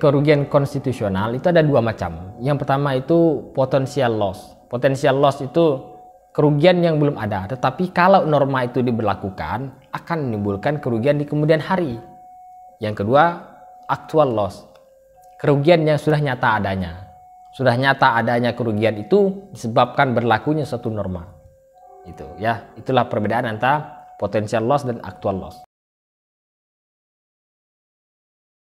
kerugian konstitusional itu ada dua macam. Yang pertama itu potensial loss. Potensial loss itu kerugian yang belum ada, tetapi kalau norma itu diberlakukan akan menimbulkan kerugian di kemudian hari. Yang kedua, actual loss. Kerugian yang sudah nyata adanya. Sudah nyata adanya kerugian itu disebabkan berlakunya suatu norma. Itu ya, itulah perbedaan antara potensial loss dan actual loss.